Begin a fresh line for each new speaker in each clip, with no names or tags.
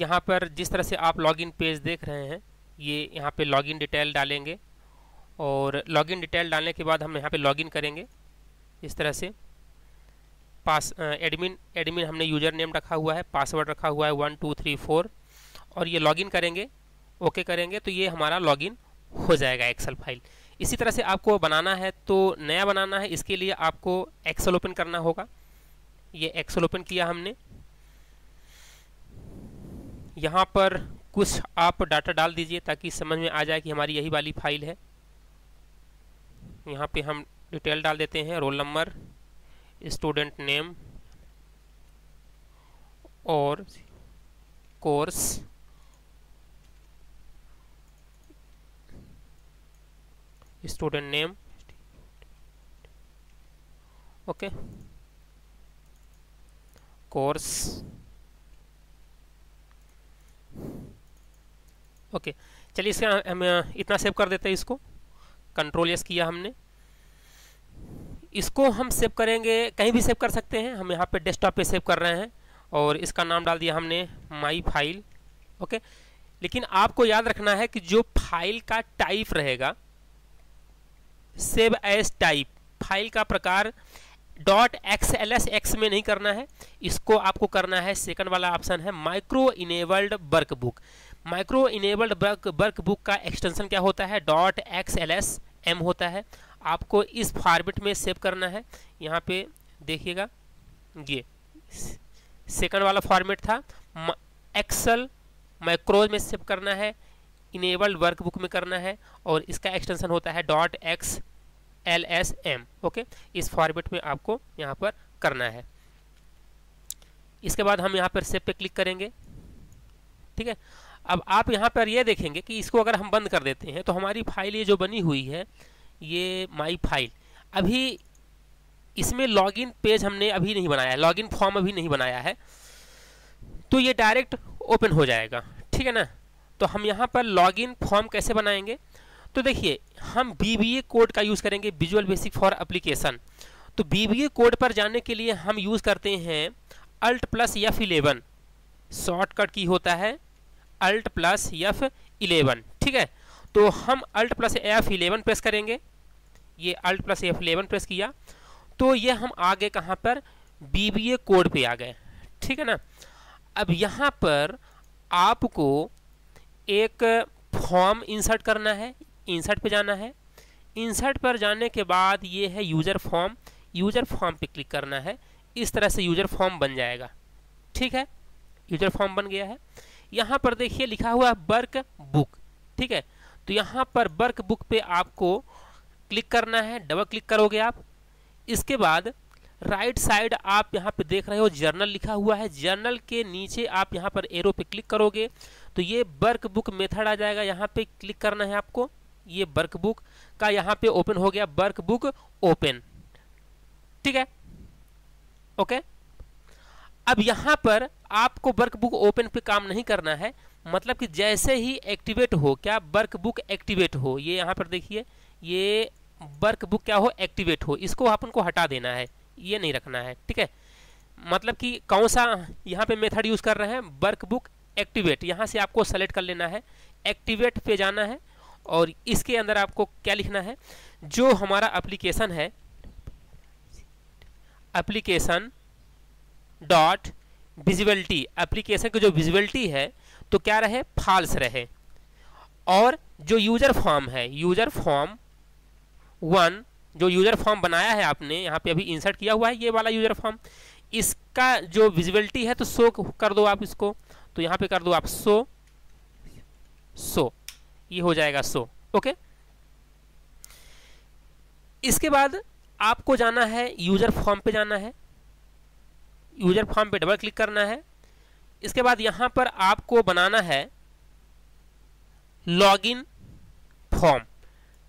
यहाँ पर जिस तरह से आप लॉगिन पेज देख रहे हैं ये यहाँ पे लॉगिन डिटेल डालेंगे और लॉगिन डिटेल डालने के बाद हम यहाँ पे लॉगिन करेंगे इस तरह से पास एडमिन एडमिन हमने यूजर नेम रखा हुआ है पासवर्ड रखा हुआ है वन टू थ्री फोर और ये लॉगिन करेंगे ओके करेंगे तो ये हमारा लॉगिन हो जाएगा एक्सेल फाइल इसी तरह से आपको बनाना है तो नया बनाना है इसके लिए आपको एक्सेल ओपन करना होगा ये एक्सेल ओपन किया हमने यहाँ पर कुछ आप डाटा डाल दीजिए ताकि समझ में आ जाए कि हमारी यही वाली फाइल है यहाँ पे हम डिटेल डाल देते हैं रोल नंबर स्टूडेंट नेम और course student name okay course okay चलिए इसका हम इतना सेव कर देते हैं इसको कंट्रोल यस किया हमने इसको हम सेव करेंगे कहीं भी सेव कर सकते हैं हम यहाँ पे डेस्कटॉप पे सेव कर रहे हैं और इसका नाम डाल दिया हमने माई फाइल ओके लेकिन आपको याद रखना है कि जो फाइल का टाइप रहेगा सेव एज टाइप फाइल का प्रकार dot X L S X में नहीं करना है इसको आपको करना है सेकंड वाला ऑप्शन है macro enabled work book macro enabled work work book का एक्सटेंशन क्या होता है dot X L S M होता है आपको इस फॉर्मेट में सेव करना है यहाँ पे देखिएगा ये सेकंड वाला फॉर्मेट था एक्सल माइक्रोज में सेव करना है इनेबल्ड वर्कबुक में करना है और इसका एक्सटेंशन होता है dot X L S M okay इस फॉर्मेट में आपको यहाँ पर करना है इसके बाद हम यहाँ पर सेव पे क्लिक करेंगे ठीक है अब आप यहाँ पर यह देखेंगे कि इसको अगर हम बंद कर देते हैं तो हमारी फाइल ये जो बनी हुई है ये माई फाइल अभी इसमें लॉगिन पेज हमने अभी नहीं बनाया है लॉगिन फॉर्म अभी नहीं बनाया है तो ये डायरेक्ट ओपन हो जाएगा ठीक है ना तो हम यहाँ पर लॉगिन फॉर्म कैसे बनाएंगे तो देखिए हम बी कोड का यूज़ करेंगे विजुअल बेसिक फॉर अप्लीकेशन तो बी कोड पर जाने के लिए हम यूज़ करते हैं alt plus F eleven shortcut की होता है अल्ट प्लस एफ इलेवन ठीक है तो हम alt plus F eleven press करेंगे ये alt plus F eleven press किया तो ये हम आगे कहाँ पर बी बी ए कोड पर आ गए ठीक है ना अब यहाँ पर आपको एक फॉर्म इंसर्ट करना है इंसर्ट पे जाना है इंसर्ट पर जाने के बाद ये है यूज़र फॉर्म यूज़र फॉर्म पे क्लिक करना है इस तरह से यूज़र फॉर्म बन जाएगा ठीक है यूज़र फॉर्म बन गया है यहाँ पर देखिए लिखा हुआ है वर्क बुक ठीक है तो यहाँ पर वर्क बुक पे आपको क्लिक करना है डबल क्लिक करोगे आप इसके बाद राइट साइड आप यहाँ पे देख रहे हो जर्नल लिखा हुआ है जर्नल के नीचे आप यहाँ पर एरो पे क्लिक करोगे तो ये वर्क बुक मेथड आ जाएगा यहाँ पे क्लिक करना है आपको ये वर्क बुक का यहाँ पे ओपन हो गया वर्क बुक ओपन ठीक है ओके okay? अब यहाँ पर आपको वर्कबुक ओपन पे काम नहीं करना है मतलब कि जैसे ही एक्टिवेट हो क्या वर्कबुक एक्टिवेट हो ये यहाँ पर देखिए ये वर्कबुक क्या हो एक्टिवेट हो इसको अपन को हटा देना है ये नहीं रखना है ठीक है मतलब कि कौन सा यहाँ पे मेथड यूज़ कर रहे हैं वर्कबुक एक्टिवेट यहाँ से आपको सेलेक्ट कर लेना है एक्टिवेट पे जाना है और इसके अंदर आपको क्या लिखना है जो हमारा अप्लीकेशन है एप्लीकेशन डॉट विजिबिलिटी एप्लीकेशन की जो विजिबिलिटी है तो क्या रहे फाल्स रहे और जो यूज़र फॉर्म है यूज़र फॉर्म वन जो यूज़र फॉर्म बनाया है आपने यहाँ पे अभी इंसर्ट किया हुआ है ये वाला यूज़र फॉर्म इसका जो विजिबिलिटी है तो शो कर दो आप इसको तो यहाँ पे कर दो आप सो सो ये हो जाएगा सो ओके इसके बाद आपको जाना है यूज़र फॉर्म पे जाना है यूजर फॉर्म पे डबल क्लिक करना है इसके बाद यहाँ पर आपको बनाना है लॉगिन फॉर्म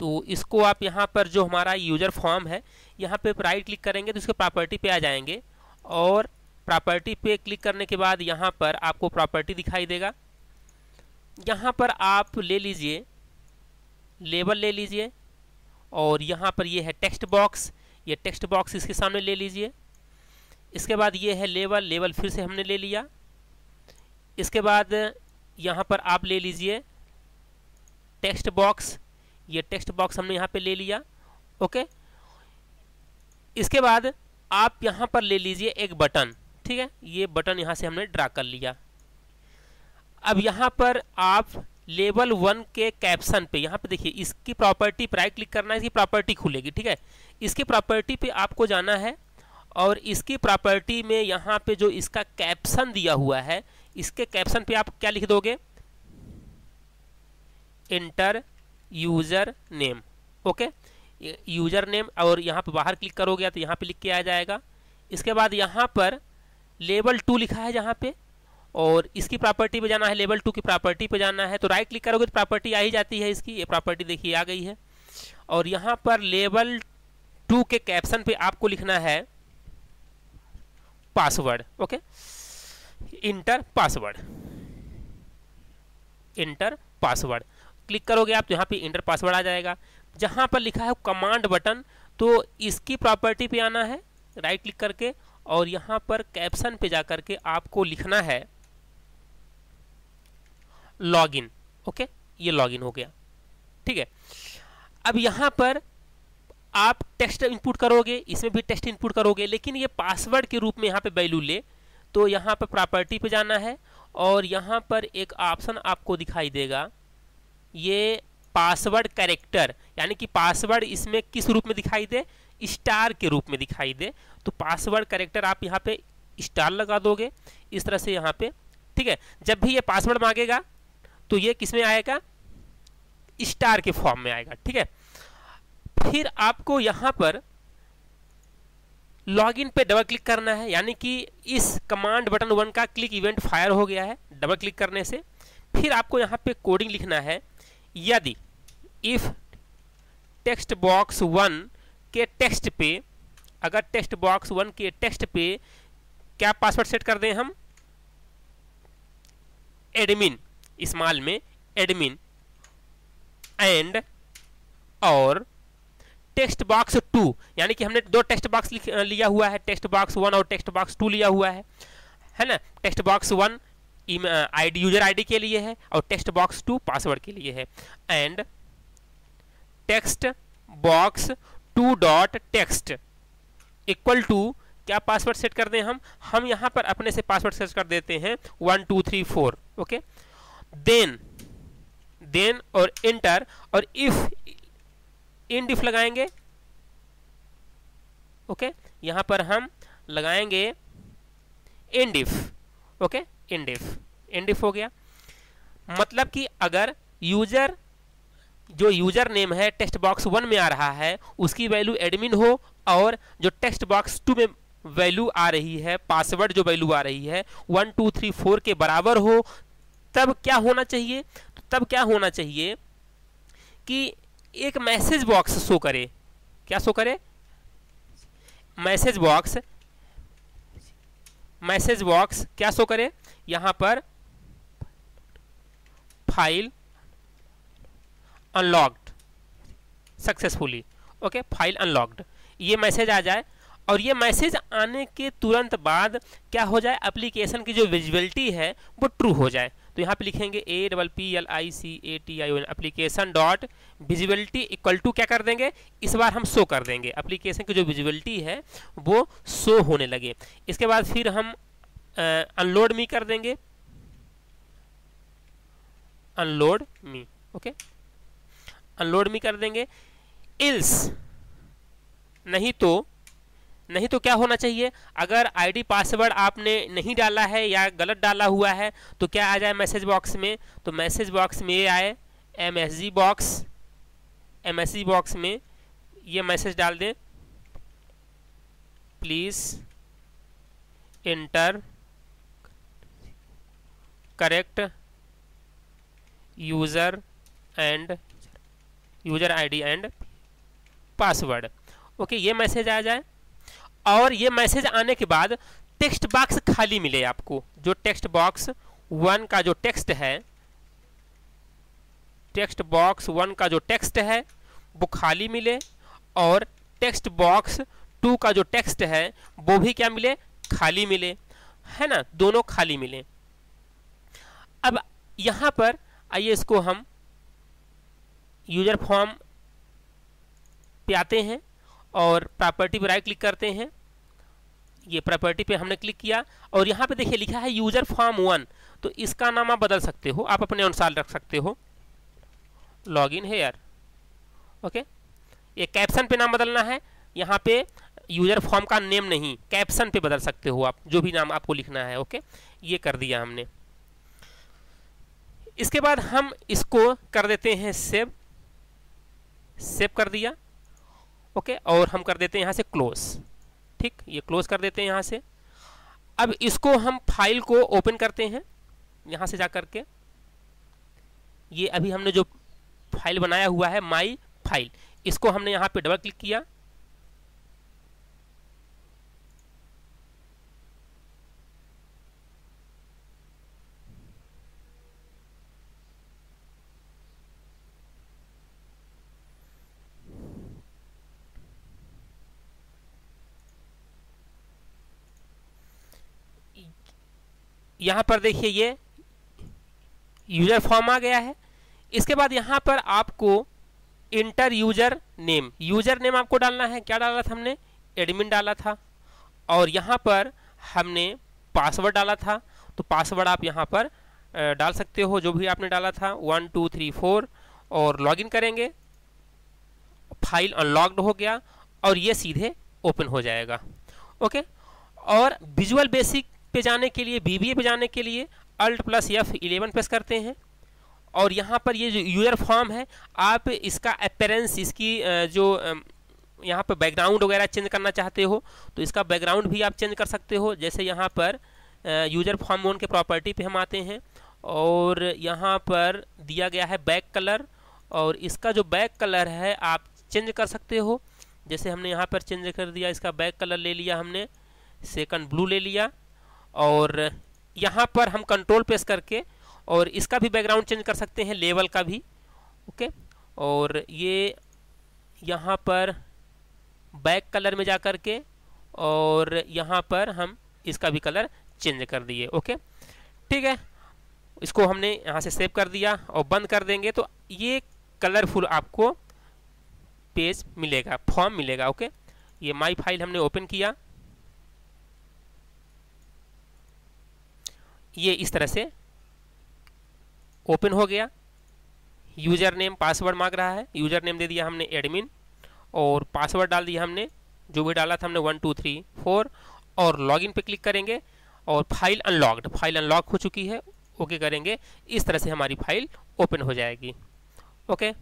तो इसको आप यहाँ पर जो हमारा यूजर फॉर्म है यहाँ पे राइट क्लिक करेंगे तो इसके प्रॉपर्टी पे आ जाएंगे और प्रॉपर्टी पे क्लिक करने के बाद यहाँ पर आपको प्रॉपर्टी दिखाई देगा यहाँ पर आप ले लीजिए लेबल ले लीजिए और यहाँ पर ये यह है टेक्स्ट बॉक्स ये टेक्स्ट बॉक्स इसके सामने ले लीजिए इसके बाद ये है लेवल लेवल फिर से हमने ले लिया इसके बाद यहाँ पर आप ले लीजिए टेक्स्ट बॉक्स ये टेक्स्ट बॉक्स हमने यहाँ पे ले लिया ओके इसके बाद आप यहाँ पर ले लीजिए एक बटन ठीक है ये बटन यहाँ से हमने ड्रा कर लिया अब यहाँ पर आप लेवल वन के कैप्शन पे यहाँ पे देखिए इसकी प्रॉपर्टी पर क्लिक करना है इसकी प्रॉपर्टी खुलेगी ठीक है इसकी प्रॉपर्टी पे आपको जाना है और इसकी प्रॉपर्टी में यहाँ पे जो इसका कैप्शन दिया हुआ है इसके कैप्शन पे आप क्या लिख दोगे enter user name okay user name और यहाँ पे बाहर क्लिक करोगे तो यहाँ पे लिख के आ जाएगा इसके बाद यहाँ पर लेवल टू लिखा है जहाँ पे और इसकी प्रॉपर्टी पे जाना है लेवल टू की प्रॉपर्टी पे जाना है तो राइट क्लिक करोगे तो प्रॉपर्टी आ ही जाती है इसकी ये प्रॉपर्टी देखिए आ गई है और यहाँ पर लेवल टू के कैप्शन पे आपको लिखना है password okay enter password enter password click करोगे आप तो यहाँ पे इंटर पासवर्ड आ जाएगा जहाँ पर लिखा है कमांड बटन तो इसकी प्रॉपर्टी पे आना है राइट क्लिक करके और यहाँ पर कैप्शन पे जा करके आपको लिखना है लॉगिन ओके ये लॉगिन हो गया ठीक है अब यहाँ पर आप टेक्स्ट इनपुट करोगे इसमें भी टेक्स्ट इनपुट करोगे लेकिन ये पासवर्ड के रूप में यहाँ पे वैल्यू ले तो यहाँ पर प्रॉपर्टी पे जाना है और यहाँ पर एक ऑप्शन आपको दिखाई देगा ये पासवर्ड कैरेक्टर यानी कि पासवर्ड इसमें किस रूप में दिखाई दे स्टार के रूप में दिखाई दे तो पासवर्ड कैरेक्टर आप यहाँ पर स्टार लगा दोगे इस तरह से यहाँ पर ठीक है जब भी ये पासवर्ड मांगेगा तो ये किस में आएगा स्टार के फॉर्म में आएगा ठीक है फिर आपको यहां पर लॉगिन पे डबल क्लिक करना है यानी कि इस कमांड बटन वन का क्लिक इवेंट फायर हो गया है डबल क्लिक करने से फिर आपको यहाँ पे कोडिंग लिखना है यदि इफ़ टेक्स्ट बॉक्स वन के टेक्स्ट पे अगर टेक्स्ट बॉक्स वन के टेक्स्ट पे क्या पासवर्ड सेट कर दें हम एडमिन इस्माल में एडमिन एंड और टेक्स्ट बॉक्स टू यानी कि हमने दो टेक्स्ट बॉक्स लिया हुआ है टेक्स्ट बॉक्स वन और टेक्स्ट बॉक्स टू लिया हुआ है है ना text box one ID user ID के लिए है और टेक्स्ट बॉक्स टू पासवर्ड के लिए है and text box two dot text equal to क्या पासवर्ड सेट कर दें हम हम यहाँ पर अपने से पासवर्ड सेट कर देते हैं one two three four okay then then और इंटर और इफ इन डिफ लगाएंगे ओके यहां पर हम लगाएंगे इंड ओके इंड इफ हो गया मतलब कि अगर यूजर जो यूजर नेम है टेक्स्ट बॉक्स वन में आ रहा है उसकी वैल्यू एडमिन हो और जो टेक्स्ट बॉक्स टू में वैल्यू आ रही है पासवर्ड जो वैल्यू आ रही है वन टू थ्री फोर के बराबर हो तब क्या होना चाहिए तब क्या होना चाहिए कि एक मैसेज बॉक्स शो करे क्या शो करे मैसेज बॉक्स मैसेज बॉक्स क्या शो करे यहाँ पर file unlocked successfully okay file unlocked ये मैसेज आ जाए और ये मैसेज आने के तुरंत बाद क्या हो जाए एप्लीकेशन की जो विजिबिलिटी है वो ट्रू हो जाए तो यहाँ पे लिखेंगे A double P L I C A T I N application dot visibility equal to क्या कर देंगे इस बार हम शो कर देंगे अप्लीकेशन की जो विजिबिलिटी है वो शो होने लगे इसके बाद फिर हम अनलोड मी कर देंगे unload me okay unload me कर देंगे इल्स नहीं तो नहीं तो क्या होना चाहिए अगर आईडी पासवर्ड आपने नहीं डाला है या गलत डाला हुआ है तो क्या आ जाए मैसेज बॉक्स में तो मैसेज बॉक्स में ये आए M S G box M S G box में ये मैसेज डाल दें please enter correct user and user ID and password okay ये मैसेज आ जाए और ये मैसेज आने के बाद टेक्स्ट बॉक्स खाली मिले आपको जो टेक्स्ट बॉक्स वन का जो टेक्स्ट है टेक्स्ट बॉक्स वन का जो टेक्स्ट है वो खाली मिले और टेक्स्ट बॉक्स टू का जो टेक्स्ट है वो भी क्या मिले खाली मिले है ना दोनों खाली मिले अब यहाँ पर आइए इसको हम यूजर फॉर्म पे आते हैं और प्रॉपर्टी पर राइट क्लिक करते हैं ये प्रॉपर्टी पे हमने क्लिक किया और यहाँ पे देखिए लिखा है यूज़र फॉर्म वन तो इसका नाम आप बदल सकते हो आप अपने अनुसार रख सकते हो लॉग इन है यार ओके ये कैप्शन पे नाम बदलना है यहाँ पे यूज़र फॉर्म का नेम नहीं कैप्शन पे बदल सकते हो आप जो भी नाम आपको लिखना है ओके ये कर दिया हमने इसके बाद हम इसको कर देते हैं सेव सेव कर दिया ओके और हम कर देते हैं यहाँ से क्लोज ठीक ये क्लोज कर देते हैं यहाँ से अब इसको हम फाइल को ओपन करते हैं यहाँ से जा करके ये अभी हमने जो फाइल बनाया हुआ है माई फाइल इसको हमने यहाँ पे डबल क्लिक किया यहाँ पर देखिए ये यूजर फॉर्म आ गया है इसके बाद यहाँ पर आपको enter user name user name आपको डालना है क्या डाला था हमने एडमिन डाला था और यहाँ पर हमने पासवर्ड डाला था तो पासवर्ड आप यहाँ पर डाल सकते हो जो भी आपने डाला था वन टू थ्री फोर और लॉगिन करेंगे फाइल अनलॉक्ड हो गया और ये सीधे ओपन हो जाएगा ओके और विजुअल बेसिक पे जाने के लिए बी पे जाने के लिए alt plus F eleven press करते हैं और यहाँ पर ये जो यूज़र फॉर्म है आप इसका अपेरेंस इसकी जो यहाँ पर बैकग्राउंड वगैरह चेंज करना चाहते हो तो इसका बैकग्राउंड भी आप चेंज कर सकते हो जैसे यहाँ पर यूज़र फॉर्म वन के प्रॉपर्टी पे हम आते हैं और यहाँ पर दिया गया है बैक कलर और इसका जो बैक कलर है आप चेंज कर सकते हो जैसे हमने यहाँ पर चेंज कर दिया इसका बैक कलर ले लिया हमने सेकंड ब्लू ले लिया और यहाँ पर हम कंट्रोल प्रेस करके और इसका भी बैकग्राउंड चेंज कर सकते हैं लेवल का भी ओके और ये यहाँ पर बैक कलर में जा कर के और यहाँ पर हम इसका भी कलर चेंज कर दिए ओके ठीक है इसको हमने यहाँ से सेव कर दिया और बंद कर देंगे तो ये कलरफुल आपको पेज मिलेगा फॉर्म मिलेगा ओके ये माई फाइल हमने ओपन किया ये इस तरह से ओपन हो गया यूज़र नेम पासवर्ड मांग रहा है यूज़र नेम दे दिया हमने एडमिन और पासवर्ड डाल दिया हमने जो भी डाला था हमने वन टू थ्री फोर और लॉगिन पे क्लिक करेंगे और फाइल अनलॉक्ड फाइल अनलॉक हो चुकी है ओके करेंगे इस तरह से हमारी फाइल ओपन हो जाएगी ओके